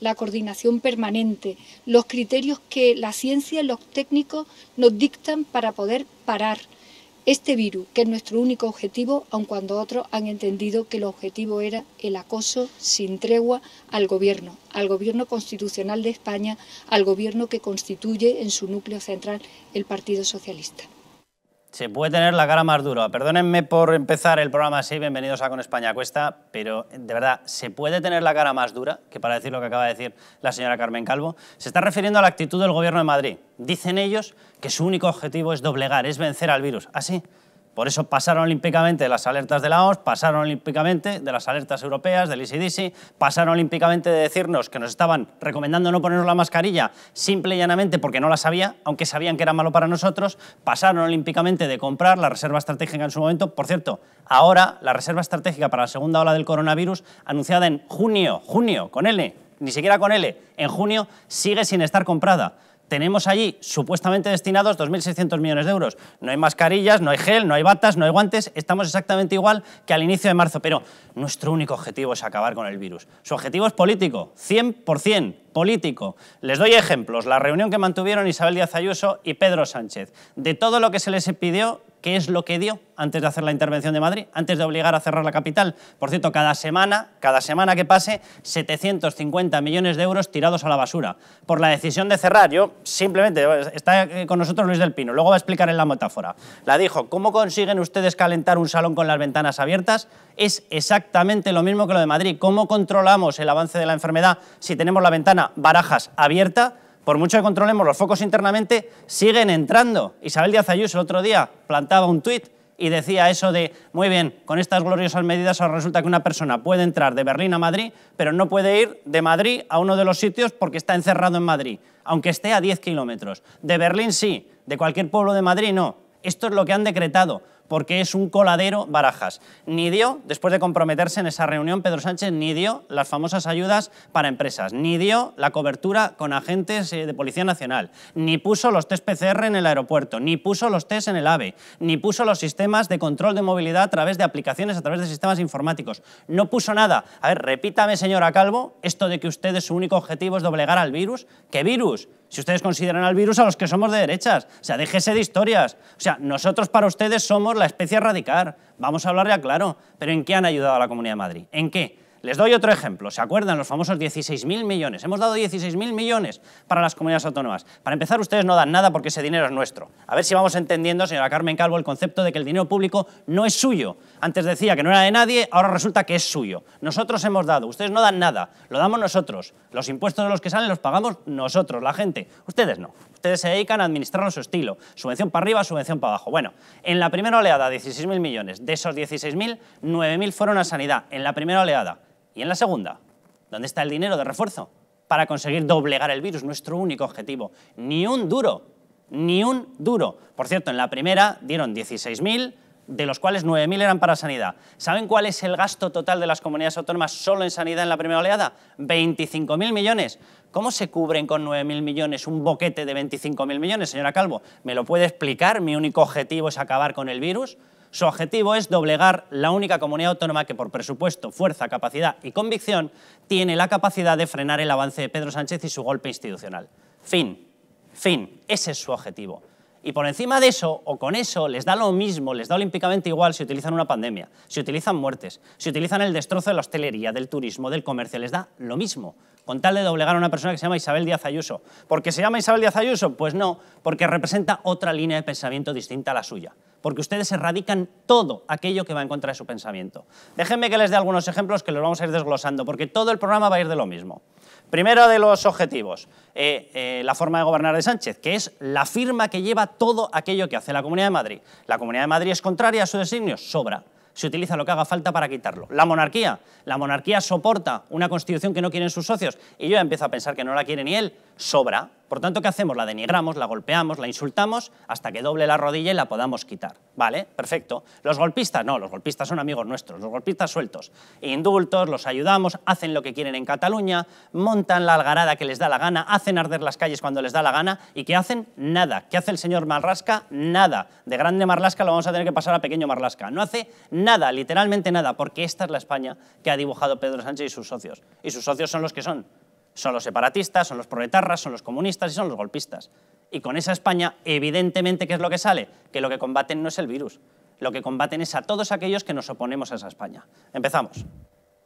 la coordinación permanente, los criterios que la ciencia y los técnicos nos dictan para poder parar este virus, que es nuestro único objetivo, aun cuando otros han entendido que el objetivo era el acoso sin tregua al gobierno, al gobierno constitucional de España, al gobierno que constituye en su núcleo central el Partido Socialista. Se puede tener la cara más dura. Perdónenme por empezar el programa así, bienvenidos a Con España Cuesta, pero de verdad, ¿se puede tener la cara más dura? Que para decir lo que acaba de decir la señora Carmen Calvo, se está refiriendo a la actitud del gobierno de Madrid. Dicen ellos que su único objetivo es doblegar, es vencer al virus. Así. ¿Ah, por eso pasaron olímpicamente de las alertas de la OMS, pasaron olímpicamente de las alertas europeas, del ICDC, pasaron olímpicamente de decirnos que nos estaban recomendando no ponernos la mascarilla simple y llanamente porque no la sabía, aunque sabían que era malo para nosotros, pasaron olímpicamente de comprar la reserva estratégica en su momento. Por cierto, ahora la reserva estratégica para la segunda ola del coronavirus, anunciada en junio, junio, con L, ni siquiera con L, en junio, sigue sin estar comprada tenemos allí supuestamente destinados 2.600 millones de euros. No hay mascarillas, no hay gel, no hay batas, no hay guantes, estamos exactamente igual que al inicio de marzo, pero nuestro único objetivo es acabar con el virus. Su objetivo es político, 100% político. Les doy ejemplos, la reunión que mantuvieron Isabel Díaz Ayuso y Pedro Sánchez, de todo lo que se les pidió qué es lo que dio antes de hacer la intervención de Madrid, antes de obligar a cerrar la capital. Por cierto, cada semana, cada semana que pase, 750 millones de euros tirados a la basura por la decisión de cerrar. Yo simplemente, está eh, con nosotros Luis del Pino, luego va a explicar en la metáfora. La dijo, ¿cómo consiguen ustedes calentar un salón con las ventanas abiertas? Es exactamente lo mismo que lo de Madrid. ¿Cómo controlamos el avance de la enfermedad si tenemos la ventana barajas abierta? por mucho que controlemos los focos internamente, siguen entrando. Isabel Díaz Ayuso el otro día plantaba un tuit y decía eso de, muy bien, con estas gloriosas medidas resulta que una persona puede entrar de Berlín a Madrid, pero no puede ir de Madrid a uno de los sitios porque está encerrado en Madrid, aunque esté a 10 kilómetros. De Berlín sí, de cualquier pueblo de Madrid no. Esto es lo que han decretado porque es un coladero Barajas. Ni dio, después de comprometerse en esa reunión, Pedro Sánchez ni dio las famosas ayudas para empresas, ni dio la cobertura con agentes eh, de Policía Nacional, ni puso los test PCR en el aeropuerto, ni puso los test en el AVE, ni puso los sistemas de control de movilidad a través de aplicaciones, a través de sistemas informáticos. No puso nada. A ver, repítame, señora Calvo, esto de que usted su único objetivo es doblegar al virus. ¿Qué virus? Si ustedes consideran al virus a los que somos de derechas. O sea, déjese de historias. O sea, nosotros para ustedes somos la especie radical. Vamos a hablar ya claro. Pero ¿en qué han ayudado a la Comunidad de Madrid? ¿En qué? Les doy otro ejemplo. ¿Se acuerdan los famosos 16.000 millones? Hemos dado 16.000 millones para las comunidades autónomas. Para empezar, ustedes no dan nada porque ese dinero es nuestro. A ver si vamos entendiendo, señora Carmen Calvo, el concepto de que el dinero público no es suyo. Antes decía que no era de nadie, ahora resulta que es suyo. Nosotros hemos dado, ustedes no dan nada, lo damos nosotros. Los impuestos de los que salen los pagamos nosotros, la gente. Ustedes no. Ustedes se dedican a administrarlo a su estilo. Subvención para arriba, subvención para abajo. Bueno, en la primera oleada, 16.000 millones. De esos 16.000, 9.000 fueron a sanidad. En la primera oleada. Y en la segunda, ¿dónde está el dinero de refuerzo? Para conseguir doblegar el virus, nuestro único objetivo. Ni un duro, ni un duro. Por cierto, en la primera dieron 16.000 de los cuales 9.000 eran para sanidad. ¿Saben cuál es el gasto total de las comunidades autónomas solo en sanidad en la primera oleada? 25.000 millones. ¿Cómo se cubren con 9.000 millones un boquete de 25.000 millones, señora Calvo? ¿Me lo puede explicar? ¿Mi único objetivo es acabar con el virus? Su objetivo es doblegar la única comunidad autónoma que por presupuesto, fuerza, capacidad y convicción tiene la capacidad de frenar el avance de Pedro Sánchez y su golpe institucional. Fin. Fin. Ese es su objetivo. Y por encima de eso, o con eso, les da lo mismo, les da olímpicamente igual si utilizan una pandemia, si utilizan muertes, si utilizan el destrozo de la hostelería, del turismo, del comercio, les da lo mismo, con tal de doblegar a una persona que se llama Isabel Díaz Ayuso. ¿Por qué se llama Isabel Díaz Ayuso? Pues no, porque representa otra línea de pensamiento distinta a la suya porque ustedes erradican todo aquello que va en contra de su pensamiento. Déjenme que les dé algunos ejemplos que los vamos a ir desglosando, porque todo el programa va a ir de lo mismo. Primero de los objetivos, eh, eh, la forma de gobernar de Sánchez, que es la firma que lleva todo aquello que hace la Comunidad de Madrid. La Comunidad de Madrid es contraria a su designio, sobra se utiliza lo que haga falta para quitarlo. La monarquía. La monarquía soporta una constitución que no quieren sus socios y yo ya empiezo a pensar que no la quiere ni él. Sobra. Por tanto, ¿qué hacemos? La denigramos, la golpeamos, la insultamos hasta que doble la rodilla y la podamos quitar. ¿Vale? Perfecto. Los golpistas, no, los golpistas son amigos nuestros, los golpistas sueltos. Indultos, los ayudamos, hacen lo que quieren en Cataluña, montan la algarada que les da la gana, hacen arder las calles cuando les da la gana y ¿qué hacen? Nada. ¿Qué hace el señor Marlasca? Nada. De grande Marlasca lo vamos a tener que pasar a pequeño Marlasca. No hace nada, literalmente nada, porque esta es la España que ha dibujado Pedro Sánchez y sus socios. Y sus socios son los que son, son los separatistas, son los proletarras, son los comunistas y son los golpistas. Y con esa España, evidentemente, ¿qué es lo que sale? Que lo que combaten no es el virus, lo que combaten es a todos aquellos que nos oponemos a esa España. Empezamos.